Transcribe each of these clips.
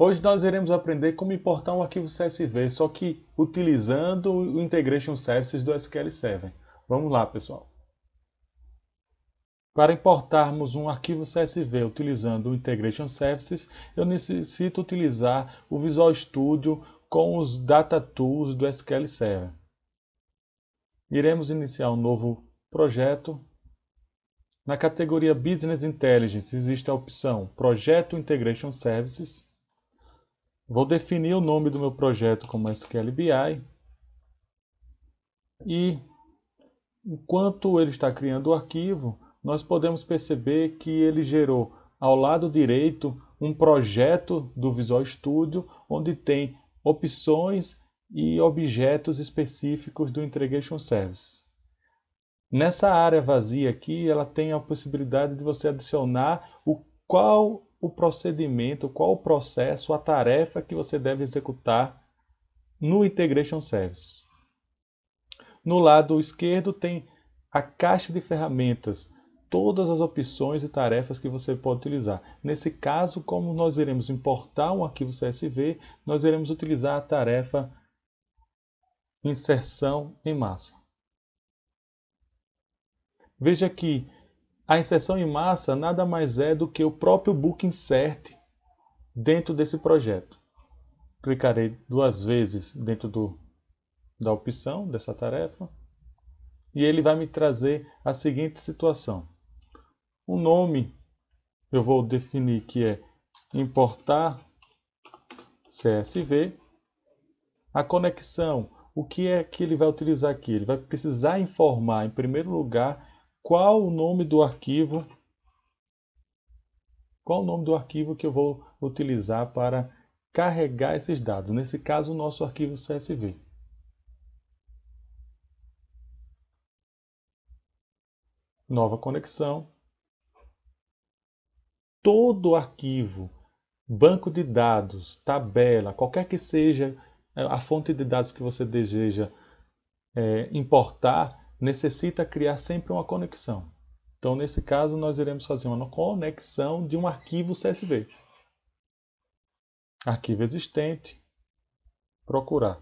Hoje nós iremos aprender como importar um arquivo CSV, só que utilizando o Integration Services do sql Server. Vamos lá, pessoal. Para importarmos um arquivo CSV utilizando o Integration Services, eu necessito utilizar o Visual Studio com os Data Tools do sql Server. Iremos iniciar um novo projeto. Na categoria Business Intelligence existe a opção Projeto Integration Services Vou definir o nome do meu projeto como SQL BI e enquanto ele está criando o arquivo, nós podemos perceber que ele gerou ao lado direito um projeto do Visual Studio onde tem opções e objetos específicos do Integration Service. Nessa área vazia aqui, ela tem a possibilidade de você adicionar o qual o procedimento, qual o processo, a tarefa que você deve executar no Integration Service. No lado esquerdo tem a caixa de ferramentas, todas as opções e tarefas que você pode utilizar. Nesse caso, como nós iremos importar um arquivo CSV, nós iremos utilizar a tarefa inserção em massa. Veja que a inserção em massa nada mais é do que o próprio book insert dentro desse projeto. Clicarei duas vezes dentro do, da opção dessa tarefa e ele vai me trazer a seguinte situação. O nome eu vou definir que é importar CSV. A conexão, o que é que ele vai utilizar aqui? Ele vai precisar informar, em primeiro lugar, qual o nome do arquivo qual o nome do arquivo que eu vou utilizar para carregar esses dados. Nesse caso, o nosso arquivo CSV. Nova conexão. Todo arquivo, banco de dados, tabela, qualquer que seja eh, a fonte de dados que você deseja é, importar, necessita criar sempre uma conexão. Então, nesse caso, nós iremos fazer uma conexão de um arquivo CSV. Arquivo existente, procurar.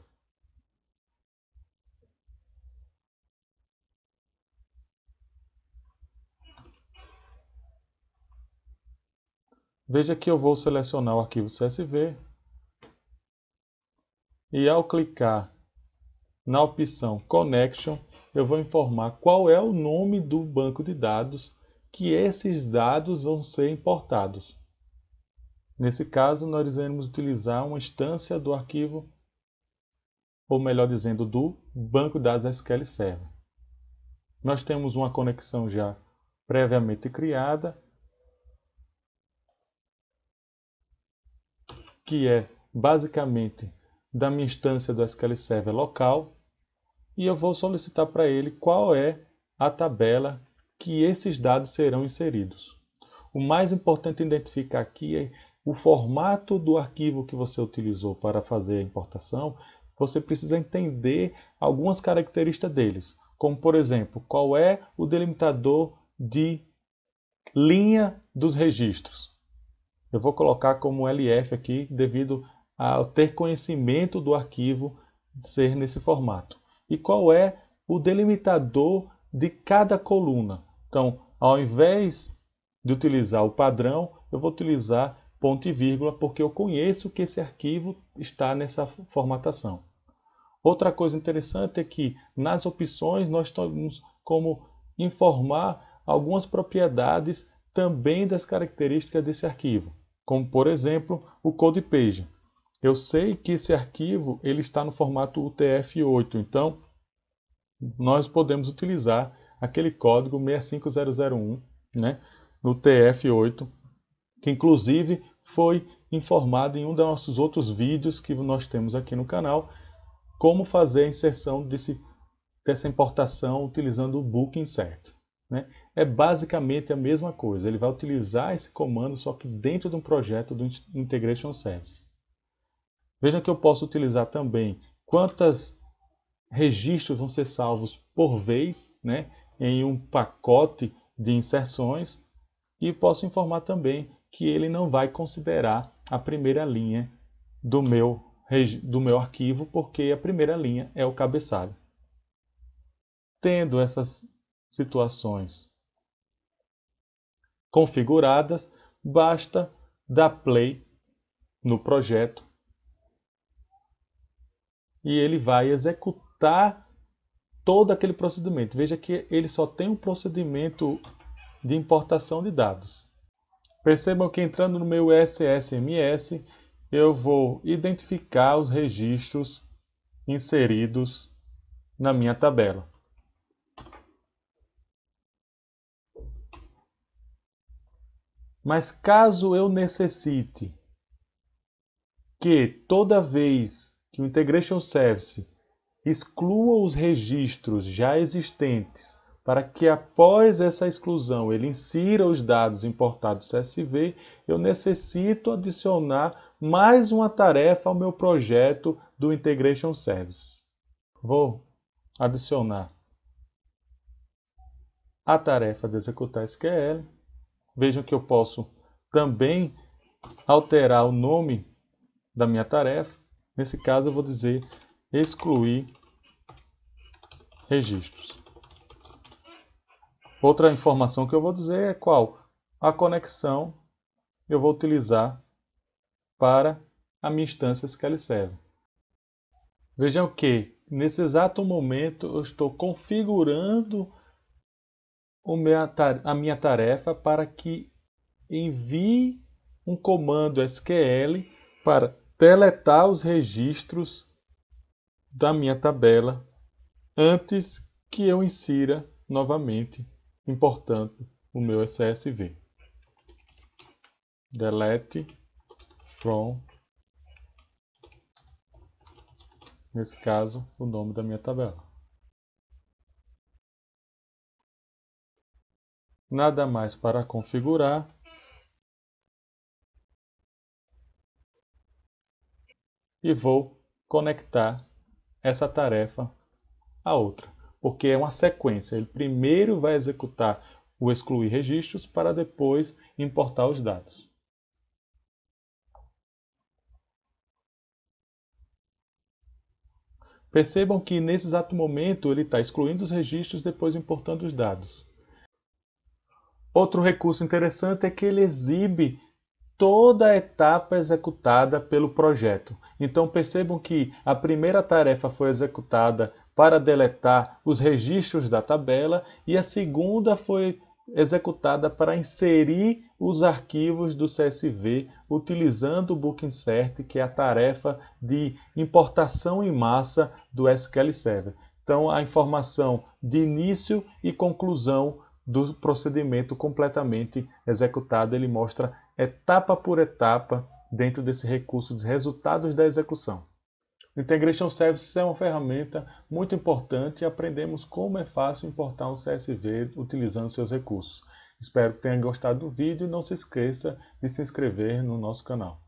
Veja que eu vou selecionar o arquivo CSV e ao clicar na opção Connection, eu vou informar qual é o nome do banco de dados que esses dados vão ser importados. Nesse caso, nós iremos utilizar uma instância do arquivo, ou melhor dizendo, do banco de dados SQL Server. Nós temos uma conexão já previamente criada, que é basicamente da minha instância do SQL Server local, e eu vou solicitar para ele qual é a tabela que esses dados serão inseridos. O mais importante identificar aqui é o formato do arquivo que você utilizou para fazer a importação. Você precisa entender algumas características deles, como por exemplo, qual é o delimitador de linha dos registros. Eu vou colocar como LF aqui devido ao ter conhecimento do arquivo ser nesse formato e qual é o delimitador de cada coluna. Então, ao invés de utilizar o padrão, eu vou utilizar ponto e vírgula, porque eu conheço que esse arquivo está nessa formatação. Outra coisa interessante é que nas opções nós temos como informar algumas propriedades também das características desse arquivo, como por exemplo o code page. Eu sei que esse arquivo ele está no formato UTF-8, então nós podemos utilizar aquele código 65001 né, no TF8, que inclusive foi informado em um dos nossos outros vídeos que nós temos aqui no canal, como fazer a inserção desse, dessa importação utilizando o book insert. Né? É basicamente a mesma coisa, ele vai utilizar esse comando só que dentro de um projeto do Integration Service. Vejam que eu posso utilizar também quantas registros vão ser salvos por vez, né, em um pacote de inserções e posso informar também que ele não vai considerar a primeira linha do meu, do meu arquivo, porque a primeira linha é o cabeçalho. Tendo essas situações configuradas, basta dar play no projeto e ele vai executar executar todo aquele procedimento. Veja que ele só tem um procedimento de importação de dados. Percebam que entrando no meu SSMS, eu vou identificar os registros inseridos na minha tabela. Mas caso eu necessite que toda vez que o Integration Service exclua os registros já existentes para que após essa exclusão ele insira os dados importados CSV, eu necessito adicionar mais uma tarefa ao meu projeto do Integration Services. Vou adicionar a tarefa de executar SQL. Vejam que eu posso também alterar o nome da minha tarefa. Nesse caso eu vou dizer excluir registros. Outra informação que eu vou dizer é qual? A conexão eu vou utilizar para a minha instância que Server. serve. Vejam que, nesse exato momento, eu estou configurando a minha tarefa para que envie um comando SQL para deletar os registros da minha tabela antes que eu insira novamente, importando o meu CSV. Delete from, nesse caso, o nome da minha tabela. Nada mais para configurar. E vou conectar essa tarefa à outra, porque é uma sequência. Ele primeiro vai executar o excluir registros para depois importar os dados. Percebam que nesse exato momento ele está excluindo os registros, depois importando os dados. Outro recurso interessante é que ele exibe toda a etapa executada pelo projeto. Então percebam que a primeira tarefa foi executada para deletar os registros da tabela e a segunda foi executada para inserir os arquivos do CSV utilizando o book insert, que é a tarefa de importação em massa do SQL Server. Então, a informação de início e conclusão do procedimento completamente executado, ele mostra etapa por etapa, dentro desse recurso de resultados da execução. O Integration Services é uma ferramenta muito importante e aprendemos como é fácil importar um CSV utilizando seus recursos. Espero que tenha gostado do vídeo e não se esqueça de se inscrever no nosso canal.